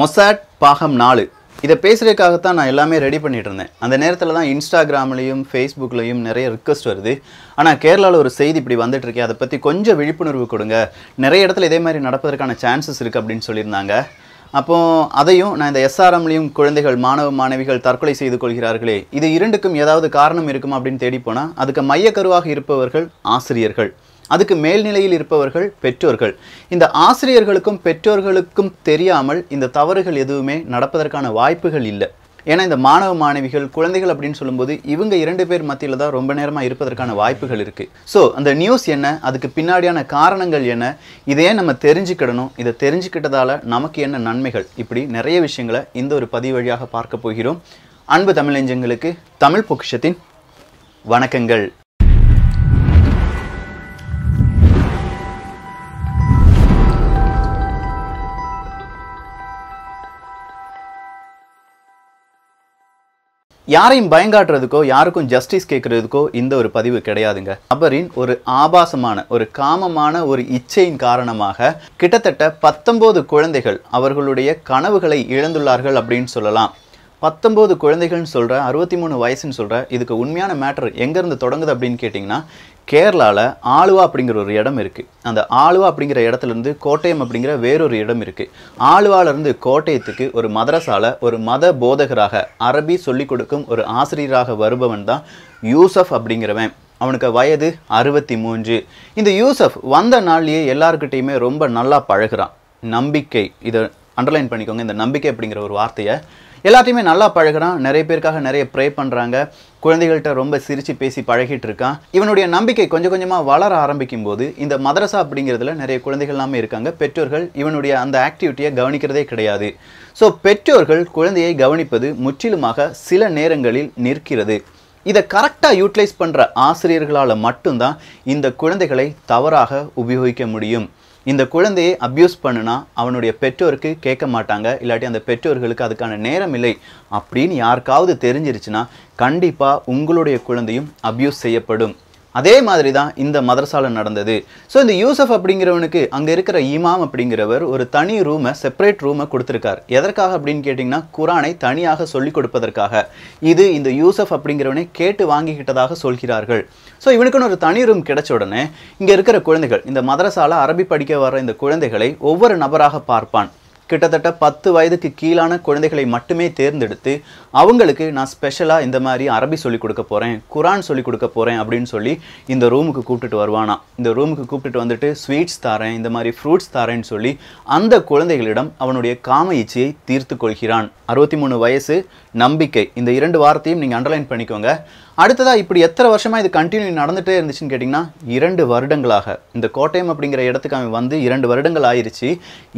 Mossad பாகம் நாலு இதை பேசுகிறதுக்காகத்தான் நான் எல்லாமே ரெடி பண்ணிட்டு இருந்தேன் அந்த நேரத்தில் தான் இன்ஸ்டாகிராம்லேயும் ஃபேஸ்புக்லேயும் நிறைய ரிக்வஸ்ட் வருது ஆனால் கேரளாவில் ஒரு செய்தி இப்படி வந்துட்டுருக்கே அதை பற்றி கொஞ்சம் விழிப்புணர்வு கொடுங்க நிறைய இடத்துல இதே மாதிரி நடப்பதற்கான சான்சஸ் இருக்குது அப்படின்னு சொல்லியிருந்தாங்க அப்போது அதையும் நான் இந்த எஸ்ஆர்எம்லேயும் குழந்தைகள் மாணவ மாணவிகள் தற்கொலை செய்து கொள்கிறார்களே இது இரண்டுக்கும் ஏதாவது காரணம் இருக்குமா அப்படின்னு தேடி போனால் அதுக்கு மையக்கருவாக இருப்பவர்கள் ஆசிரியர்கள் அதுக்கு மேல்நிலையில் இருப்பவர்கள் பெற்றோர்கள் இந்த ஆசிரியர்களுக்கும் பெற்றோர்களுக்கும் தெரியாமல் இந்த தவறுகள் எதுவுமே நடப்பதற்கான வாய்ப்புகள் இல்லை ஏன்னா இந்த மாணவ மாணவிகள் குழந்தைகள் அப்படின்னு சொல்லும்போது இவங்க இரண்டு பேர் மத்தியில் தான் ரொம்ப நேரமாக இருப்பதற்கான வாய்ப்புகள் இருக்குது ஸோ அந்த நியூஸ் என்ன அதுக்கு பின்னாடியான காரணங்கள் என்ன இதையே நம்ம தெரிஞ்சுக்கிடணும் இதை தெரிஞ்சுக்கிட்டதால் நமக்கு என்ன நன்மைகள் இப்படி நிறைய விஷயங்களை இந்த ஒரு பதிவு வழியாக பார்க்க போகிறோம் அன்பு தமிழஞ்சங்களுக்கு தமிழ் பொக்கிஷத்தின் வணக்கங்கள் யாரையும் பயங்காட்டுறதுக்கோ யாருக்கும் ஜஸ்டிஸ் கேட்கறதுக்கோ இந்த ஒரு பதிவு கிடையாதுங்க அபரின் ஒரு ஆபாசமான ஒரு காமமான ஒரு இச்சையின் காரணமாக கிட்டத்தட்ட பத்தொன்பது குழந்தைகள் அவர்களுடைய கனவுகளை இழந்துள்ளார்கள் அப்படின்னு சொல்லலாம் பத்தொம்போது குழந்தைகள்னு சொல்கிற அறுபத்தி மூணு வயசுன்னு சொல்கிற இதுக்கு உண்மையான மேட்டர் எங்கேருந்து தொடங்குது அப்படின்னு கேட்டிங்கன்னா கேரளாவில் ஆளுவா அப்படிங்கிற ஒரு இடம் இருக்குது அந்த ஆலுவா அப்படிங்கிற இடத்துலேருந்து கோட்டயம் அப்படிங்கிற வேறொரு இடம் இருக்குது ஆளுவாலேருந்து கோட்டயத்துக்கு ஒரு மதரசால ஒரு மத போதகராக அரபி சொல்லிக் கொடுக்கும் ஒரு ஆசிரியராக வருபவன் தான் யூசப் அப்படிங்கிறவன் அவனுக்கு வயது அறுபத்தி மூன்று இந்த யூசப் வந்த நாள்லேயே எல்லாருக்கிட்டேயுமே ரொம்ப நல்லா பழகிறான் நம்பிக்கை இதை அண்டர்லைன் பண்ணிக்கோங்க இந்த நம்பிக்கை அப்படிங்கிற ஒரு வார்த்தையை எல்லாத்தையுமே நல்லா பழகிறான் நிறைய பேருக்காக நிறைய ப்ரே பண்ணுறாங்க குழந்தைகள்கிட்ட ரொம்ப சிரித்து பேசி பழகிட்டு இருக்கான் இவனுடைய நம்பிக்கை கொஞ்சம் கொஞ்சமாக வளர ஆரம்பிக்கும் போது இந்த மதரசா அப்படிங்கிறதுல நிறைய குழந்தைகள் எல்லாமே இருக்காங்க பெற்றோர்கள் இவனுடைய அந்த ஆக்டிவிட்டியை கவனிக்கிறதே கிடையாது ஸோ பெற்றோர்கள் குழந்தையை கவனிப்பது முற்றிலுமாக சில நேரங்களில் நிற்கிறது இதை கரெக்டாக யூட்டிலைஸ் பண்ணுற ஆசிரியர்களால் மட்டும்தான் இந்த குழந்தைகளை தவறாக உபயோகிக்க முடியும் இந்த குழந்தையை அப்யூஸ் பண்ணுனா அவனுடைய பெற்றோருக்கு கேட்க மாட்டாங்க இல்லாட்டி அந்த பெற்றோர்களுக்கு அதுக்கான நேரம் இல்லை அப்படின்னு யாருக்காவது தெரிஞ்சிருச்சுன்னா கண்டிப்பாக உங்களுடைய குழந்தையும் அப்யூஸ் செய்யப்படும் அதே மாதிரி தான் இந்த மதரசால நடந்தது ஸோ இந்த யூசப் அப்படிங்கிறவனுக்கு அங்கே இருக்கிற இமாம் அப்படிங்கிறவர் ஒரு தனி ரூமை செப்பரேட் ரூமை கொடுத்துருக்கார் எதற்காக அப்படின்னு கேட்டிங்கன்னா குரானை தனியாக சொல்லிக் கொடுப்பதற்காக இது இந்த யூசப் அப்படிங்கிறவனை கேட்டு வாங்கிக்கிட்டதாக சொல்கிறார்கள் ஸோ இவனுக்குன்னு ஒரு தனி ரூம் கிடைச்ச உடனே இங்கே இருக்கிற குழந்தைகள் இந்த மதரசால அரபி படிக்க வர இந்த குழந்தைகளை ஒவ்வொரு நபராக பார்ப்பான் கிட்டத்தட்ட பத்து வயதுக்கு கீழான குழந்தைகளை மட்டுமே தேர்ந்தெடுத்து அவங்களுக்கு நான் ஸ்பெஷலாக இந்த மாதிரி அரபி சொல்லிக் கொடுக்க போகிறேன் குரான் சொல்லிக் கொடுக்க போகிறேன் அப்படின்னு சொல்லி இந்த ரூமுக்கு கூப்பிட்டுட்டு வருவானா இந்த ரூமுக்கு கூப்பிட்டுட்டு வந்துட்டு ஸ்வீட்ஸ் தரேன் இந்த மாதிரி ஃப்ரூட்ஸ் தரேன்னு சொல்லி அந்த குழந்தைகளிடம் அவனுடைய காம இச்சையை தீர்த்து கொள்கிறான் அறுபத்தி மூணு வயசு நம்பிக்கை இந்த இரண்டு வார்த்தையும் நீங்கள் அண்டர்லைன் பண்ணிக்கோங்க அடுத்ததாக இப்படி எத்தனை வருஷமாக இது கண்டினியூ நடந்துகிட்டே இருந்துச்சுன்னு கேட்டிங்கன்னா இரண்டு வருடங்களாக இந்த கோட்டயம் அப்படிங்கிற இடத்துக்கு அவன் வந்து இரண்டு வருடங்கள் ஆயிடுச்சு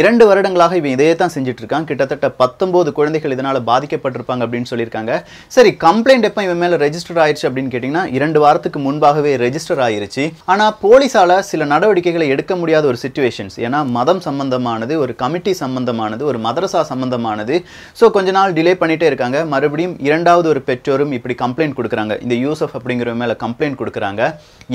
இரண்டு வருடங்களாக இவன் இதே தான் செஞ்சிட்ருக்கான் கிட்டத்தட்ட பத்தொம்போது குழந்தைகள் இதனால் பாதிக்கப்பட்டிருப்பாங்க அப்படின்னு சொல்லியிருக்காங்க சரி கம்ப்ளைண்ட் எப்போ இவன் மேலே ரெஜிஸ்டர் ஆயிடுச்சு அப்படின்னு கேட்டிங்கன்னா இரண்டு வாரத்துக்கு முன்பாகவே ரெஜிஸ்டர் ஆயிருச்சு ஆனால் போலீஸால் சில நடவடிக்கைகளை எடுக்க முடியாத ஒரு சுச்சுவேஷன்ஸ் ஏன்னா மதம் சம்பந்தமானது ஒரு கமிட்டி சம்பந்தமானது ஒரு மதரசா சம்பந்தமானது ஸோ கொஞ்ச நாள் டிலே பண்ணிகிட்டே இருக்காங்க மறுபடியும் இரண்டாவது ஒரு பெற்றோரும் இப்படி கம்ப்ளைண்ட் கொடுக்குறாங்க இந்த யூசஃப் அப்படிங்கிற மேலே கம்ப்ளைண்ட் கொடுக்குறாங்க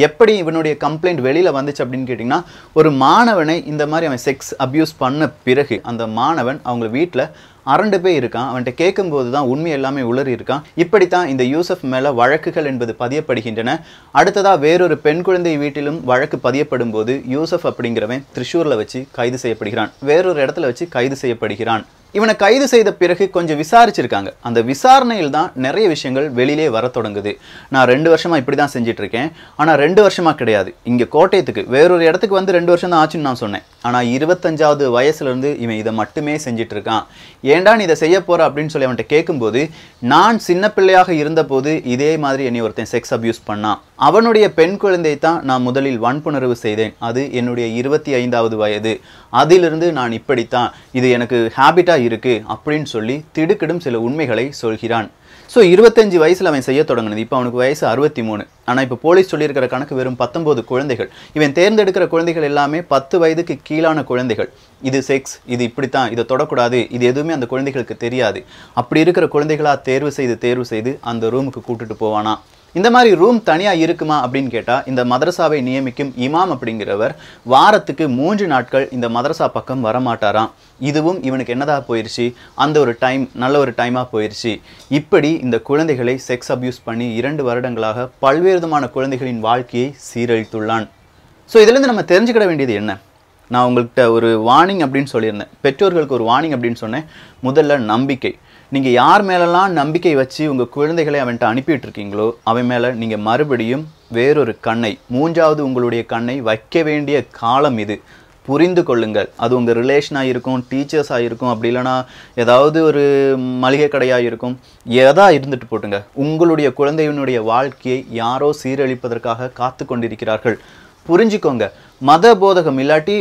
எப்படி இவனுடைய கம்ப்ளைண்ட் வெளியில் வந்துச்சு அப்படின்னு கேட்டிங்கன்னா ஒரு மாணவனை இந்த மாதிரி அவன் செக்ஸ் அப்யூஸ் பண்ண பிறகு அந்த மாணவன் அவங்க வீட்டில் அரண்டு போய் இருக்கான் அவன்கிட்ட கேட்கும்போது தான் உண்மை எல்லாமே உளறி இருக்கான் இப்படித்தான் இந்த யூசப் மேலே வழக்குகள் என்பது பதியப்படுகின்றன அடுத்ததாக வேறொரு பெண் குழந்தை வீட்டிலும் வழக்கு பதியப்படும் போது யூசப் அப்படிங்கிறவன் திருஷூரில் வச்சு கைது செய்யப்படுகிறான் வேறொரு இடத்துல வச்சு கைது செய்யப்படுகிறான் இவனை கைது செய்த பிறகு கொஞ்சம் விசாரிச்சிருக்காங்க அந்த விசாரணையில் தான் நிறைய விஷயங்கள் வெளியிலே வர தொடங்குது நான் ரெண்டு வருஷமாக இப்படி தான் செஞ்சிட்ருக்கேன் ஆனால் ரெண்டு வருஷமாக கிடையாது இங்கே கோட்டயத்துக்கு வேறொரு இடத்துக்கு வந்து ரெண்டு வருஷம் தான் ஆச்சுன்னு நான் சொன்னேன் ஆனால் இருபத்தஞ்சாவது வயசுலேருந்து இவன் இதை மட்டுமே செஞ்சிட்ருக்கான் ஏண்டா நீ இதை செய்ய போகிற அப்படின்னு சொல்லி அவன்கிட்ட கேட்கும்போது நான் சின்ன பிள்ளையாக இருந்தபோது இதே மாதிரி என்னை ஒருத்தன் செக்ஸ் அப்யூஸ் பண்ணான் அவனுடைய பெண் குழந்தை தான் நான் முதலில் வன்புணர்வு செய்தேன் அது என்னுடைய இருபத்தி ஐந்தாவது வயது அதிலிருந்து நான் இப்படித்தான் இது எனக்கு ஹேபிட்டாக கரெக்டாக இருக்குது அப்படின்னு சொல்லி திடுக்கிடும் சில உண்மைகளை சொல்கிறான் ஸோ இருபத்தஞ்சு வயசில் அவன் செய்ய தொடங்கினது இப்போ அவனுக்கு வயசு அறுபத்தி மூணு ஆனால் இப்போ போலீஸ் சொல்லியிருக்கிற கணக்கு வெறும் பத்தொம்போது குழந்தைகள் இவன் தேர்ந்தெடுக்கிற குழந்தைகள் எல்லாமே பத்து வயதுக்கு கீழான குழந்தைகள் இது செக்ஸ் இது இப்படித்தான் இதை தொடக்கூடாது இது எதுவுமே அந்த குழந்தைகளுக்கு தெரியாது அப்படி இருக்கிற குழந்தைகளாக தேர்வு செய்து தேர்வு செய்து அந்த ரூமுக்கு கூட்டுட்டு போவானா இந்த மாதிரி ரூம் தனியாக இருக்குமா அப்படின்னு கேட்டால் இந்த மதரசாவை நியமிக்கும் இமாம் அப்படிங்கிறவர் வாரத்துக்கு மூன்று நாட்கள் இந்த மதரசா பக்கம் வரமாட்டாராம் இதுவும் இவனுக்கு என்னதாக போயிடுச்சு அந்த ஒரு டைம் நல்ல ஒரு டைமாக போயிடுச்சு இப்படி இந்த குழந்தைகளை செக்ஸ் அப்யூஸ் பண்ணி இரண்டு வருடங்களாக பல்வேறு விதமான குழந்தைகளின் வாழ்க்கையை சீரழித்துள்ளான் ஸோ இதுலேருந்து நம்ம தெரிஞ்சுக்கிட வேண்டியது என்ன நான் உங்கள்கிட்ட ஒரு வார்னிங் அப்படின்னு சொல்லியிருந்தேன் பெற்றோர்களுக்கு ஒரு வார்னிங் அப்படின்னு சொன்னேன் முதல்ல நம்பிக்கை நீங்கள் யார் மேலெல்லாம் நம்பிக்கை வச்சு உங்கள் குழந்தைகளை அவன்கிட்ட அனுப்பிட்டுருக்கீங்களோ அவன் மேலே நீங்கள் மறுபடியும் வேறொரு கண்ணை மூன்றாவது உங்களுடைய கண்ணை வைக்க வேண்டிய காலம் இது புரிந்து கொள்ளுங்கள் அது உங்கள் ரிலேஷனாக இருக்கும் டீச்சர்ஸாக இருக்கும் அப்படி இல்லைனா ஏதாவது ஒரு மளிகை கடையாக இருக்கும் எதா இருந்துட்டு போட்டுங்க உங்களுடைய குழந்தையினுடைய வாழ்க்கையை யாரோ சீரழிப்பதற்காக காத்து கொண்டிருக்கிறார்கள் புரிஞ்சுக்கோங்க மத போதகம் இல்லாட்டி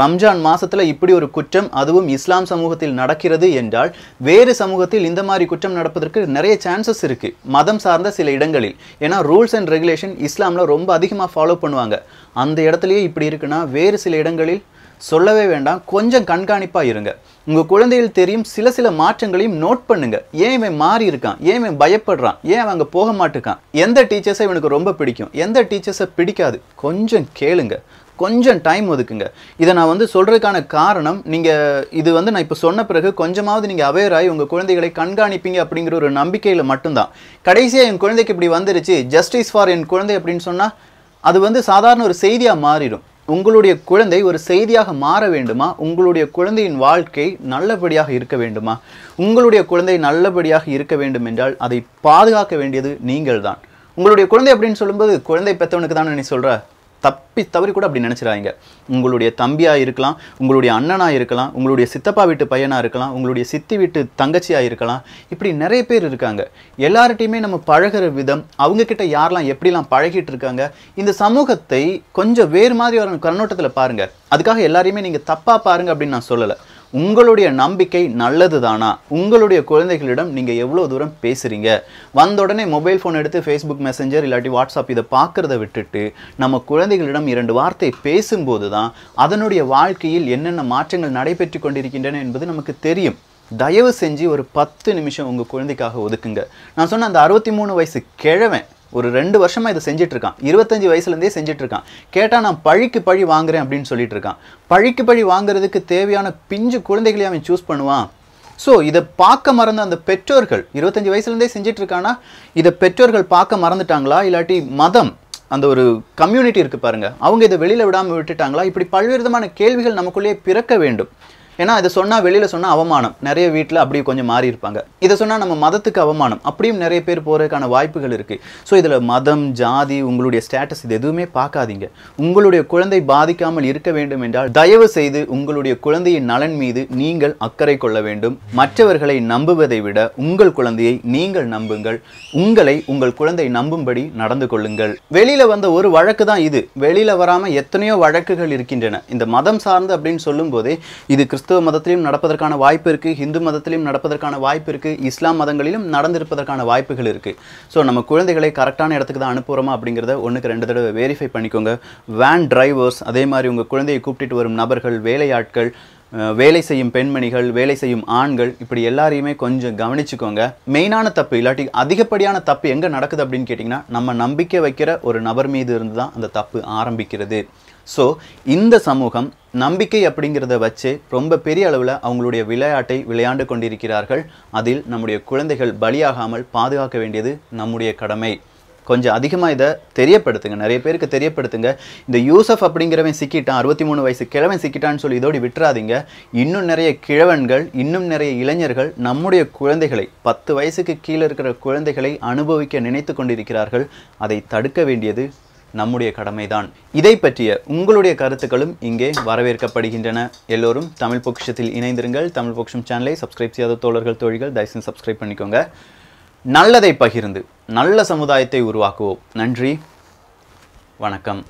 ரம்ஜான் மாசத்துல இப்படி ஒரு குற்றம் அதுவும் இஸ்லாம் சமூகத்தில் நடக்கிறது என்றால் வேறு சமூகத்தில் இந்த மாதிரி குற்றம் நடப்பதற்கு நிறைய சான்சஸ் இருக்கு மதம் சார்ந்த சில இடங்களில் ஏன்னா ரூல்ஸ் அண்ட் ரெகுலேஷன் இஸ்லாம்ல ரொம்ப அதிகமாக ஃபாலோ பண்ணுவாங்க அந்த இடத்துலயே இப்படி இருக்குன்னா வேறு சில இடங்களில் சொல்லவே வேண்டாம் கொஞ்சம் கண்காணிப்பாக இருங்க உங்கள் குழந்தைகள் தெரியும் சில சில மாற்றங்களையும் நோட் பண்ணுங்க ஏன் இவன் மாறி இருக்கான் ஏன் இவன் பயப்படுறான் ஏன் அவன் அங்கே போக மாட்டேக்கான் எந்த டீச்சர்ஸை இவனுக்கு ரொம்ப பிடிக்கும் எந்த டீச்சர்ஸை பிடிக்காது கொஞ்சம் கேளுங்க கொஞ்சம் டைம் ஒதுக்குங்க இதை நான் வந்து சொல்கிறதுக்கான காரணம் நீங்கள் இது வந்து நான் இப்போ சொன்ன பிறகு கொஞ்சமாவது நீங்கள் அவேர் ஆகி உங்கள் குழந்தைகளை கண்காணிப்பீங்க அப்படிங்கிற ஒரு நம்பிக்கையில் மட்டும்தான் கடைசியாக என் குழந்தைக்கு இப்படி வந்துருச்சு ஜஸ்டிஸ் ஃபார் என் குழந்தை அப்படின்னு சொன்னால் அது வந்து சாதாரண ஒரு செய்தியாக மாறிடும் உங்களுடைய குழந்தை ஒரு செய்தியாக மாற வேண்டுமா உங்களுடைய குழந்தையின் வாழ்க்கை நல்லபடியாக இருக்க வேண்டுமா உங்களுடைய குழந்தை நல்லபடியாக இருக்க வேண்டும் என்றால் அதை பாதுகாக்க வேண்டியது நீங்கள் தான் உங்களுடைய குழந்தை அப்படின்னு சொல்லும்போது குழந்தை பெற்றவனுக்கு தானே நீ சொல்கிற தப்பி தவறி கூட அப்படி நினச்சிடாங்க உங்களுடைய தம்பியாக இருக்கலாம் உங்களுடைய அண்ணனாக இருக்கலாம் உங்களுடைய சித்தப்பா வீட்டு பையனாக இருக்கலாம் உங்களுடைய சித்தி வீட்டு தங்கச்சியாக இருக்கலாம் இப்படி நிறைய பேர் இருக்காங்க எல்லார்ட்டையுமே நம்ம பழகிற விதம் அவங்கக்கிட்ட யாரெல்லாம் எப்படிலாம் பழகிட்டு இருக்காங்க இந்த சமூகத்தை கொஞ்சம் வேறு மாதிரி ஒரு கண்ணோட்டத்தில் பாருங்கள் அதுக்காக எல்லாரையுமே நீங்கள் தப்பாக பாருங்கள் அப்படின்னு நான் சொல்லலை உங்களுடைய நம்பிக்கை நல்லது தானா உங்களுடைய குழந்தைகளிடம் நீங்கள் எவ்வளோ தூரம் பேசுகிறீங்க வந்த உடனே மொபைல் ஃபோன் எடுத்து ஃபேஸ்புக் மெசஞ்சர் இல்லாட்டி வாட்ஸ்அப் இதை பார்க்குறத விட்டுட்டு நம்ம குழந்தைகளிடம் இரண்டு வார்த்தை பேசும்போது தான் அதனுடைய வாழ்க்கையில் என்னென்ன மாற்றங்கள் நடைபெற்று கொண்டிருக்கின்றன என்பது நமக்கு தெரியும் தயவு செஞ்சு ஒரு பத்து நிமிஷம் உங்கள் குழந்தைக்காக ஒதுக்குங்க நான் சொன்ன அந்த அறுபத்தி மூணு வயசு கிழவன் ஒரு ரெண்டு வருஷமாக இதை செஞ்சிட்ருக்கான் இருபத்தஞ்சி வயசுலேருந்தே செஞ்சிட்ருக்கான் கேட்டால் நான் பழிக்கு பழி வாங்குறேன் அப்படின்னு சொல்லிட்டு இருக்கான் பழிக்கு பழி வாங்குறதுக்கு தேவையான பிஞ்சு குழந்தைகளையும் அவன் சூஸ் பண்ணுவான் ஸோ இதை பார்க்க மறந்த அந்த பெற்றோர்கள் இருபத்தஞ்சி வயசுலேருந்தே செஞ்சிட்ருக்கானா இதை பெற்றோர்கள் பார்க்க மறந்துட்டாங்களா இல்லாட்டி மதம் அந்த ஒரு கம்யூனிட்டி இருக்குது பாருங்கள் அவங்க இதை வெளியில் விடாமல் விட்டுட்டாங்களா இப்படி பல்வேறு விதமான கேள்விகள் நமக்குள்ளேயே பிறக்க வேண்டும் ஏன்னா இதை சொன்னால் வெளியில் சொன்னால் அவமானம் நிறைய வீட்டில் அப்படி கொஞ்சம் மாறி இருப்பாங்க இதை சொன்னால் நம்ம மதத்துக்கு அவமானம் அப்படியும் நிறைய பேர் போகிறதுக்கான வாய்ப்புகள் இருக்குது ஸோ இதில் மதம் ஜாதி உங்களுடைய ஸ்டேட்டஸ் இது எதுவுமே பார்க்காதீங்க உங்களுடைய குழந்தை பாதிக்காமல் இருக்க வேண்டும் என்றால் தயவு செய்து உங்களுடைய குழந்தையின் நலன் மீது நீங்கள் அக்கறை கொள்ள வேண்டும் மற்றவர்களை நம்புவதை விட உங்கள் குழந்தையை நீங்கள் நம்புங்கள் உங்களை உங்கள் குழந்தை நம்பும்படி நடந்து கொள்ளுங்கள் வெளியில் வந்த ஒரு வழக்கு தான் இது வெளியில் வராமல் எத்தனையோ வழக்குகள் இருக்கின்றன இந்த மதம் சார்ந்து அப்படின்னு சொல்லும்போதே இது கிறிஸ்து கிறிஸ்துவ மதத்திலும் நடப்பதற்கான வாய்ப்பு இருக்குது ஹிந்து மதத்திலும் நடப்பதற்கான வாய்ப்பு இருக்குது இஸ்லாம் மதங்களிலும் நடந்திருப்பதற்கான வாய்ப்புகள் இருக்குது ஸோ நம்ம குழந்தைகளை கரெக்டான இடத்துக்கு தான் அனுப்புகிறோமா அப்படிங்கிறத ஒன்றுக்கு ரெண்டு தடவை வெரிஃபை பண்ணிக்கோங்க வேன் டிரைவர்ஸ் அதே மாதிரி உங்கள் குழந்தையை கூப்பிட்டுட்டு வரும் நபர்கள் வேலையாட்கள் வேலை செய்யும் பெண்மணிகள் வேலை செய்யும் ஆண்கள் இப்படி எல்லாரையுமே கொஞ்சம் கவனிச்சுக்கோங்க மெயினான தப்பு இல்லாட்டி அதிகப்படியான தப்பு எங்கே நடக்குது அப்படின்னு கேட்டிங்கன்னா நம்ம நம்பிக்கை வைக்கிற ஒரு நபர் மீது இருந்து தான் அந்த தப்பு ஆரம்பிக்கிறது ஸோ இந்த சமூகம் நம்பிக்கை அப்படிங்கிறத வச்சு ரொம்ப பெரிய அளவில் அவங்களுடைய விளையாட்டை விளையாண்டு கொண்டிருக்கிறார்கள் அதில் நம்முடைய குழந்தைகள் பலியாகாமல் பாதுகாக்க வேண்டியது நம்முடைய கடமை கொஞ்சம் அதிகமாக இதை தெரியப்படுத்துங்க நிறைய பேருக்கு தெரியப்படுத்துங்க இந்த யூசஃப் அப்படிங்கிறவன் சிக்கிட்டான் அறுபத்தி மூணு வயசு கிழவன் சிக்கிட்டான்னு சொல்லி இதோடு விட்டுறாதீங்க இன்னும் நிறைய கிழவன்கள் இன்னும் நிறைய இளைஞர்கள் நம்முடைய குழந்தைகளை பத்து வயசுக்கு கீழே இருக்கிற குழந்தைகளை அனுபவிக்க நினைத்து கொண்டிருக்கிறார்கள் அதை தடுக்க வேண்டியது நம்முடைய கடமைதான் இதை பற்றிய உங்களுடைய கருத்துக்களும் இங்கே வரவேற்கப்படுகின்றன எல்லோரும் தமிழ் பொக்ஷத்தில் இணைந்திருங்கள் தமிழ் பொக்ஷம் சேனலை சப்ஸ்கிரைப் செய்யாத தோழர்கள் தோழிகள் தயவுசெய்து சப்ஸ்கிரைப் பண்ணிக்கோங்க நல்லதை பகிர்ந்து நல்ல சமுதாயத்தை உருவாக்குவோம் நன்றி வணக்கம்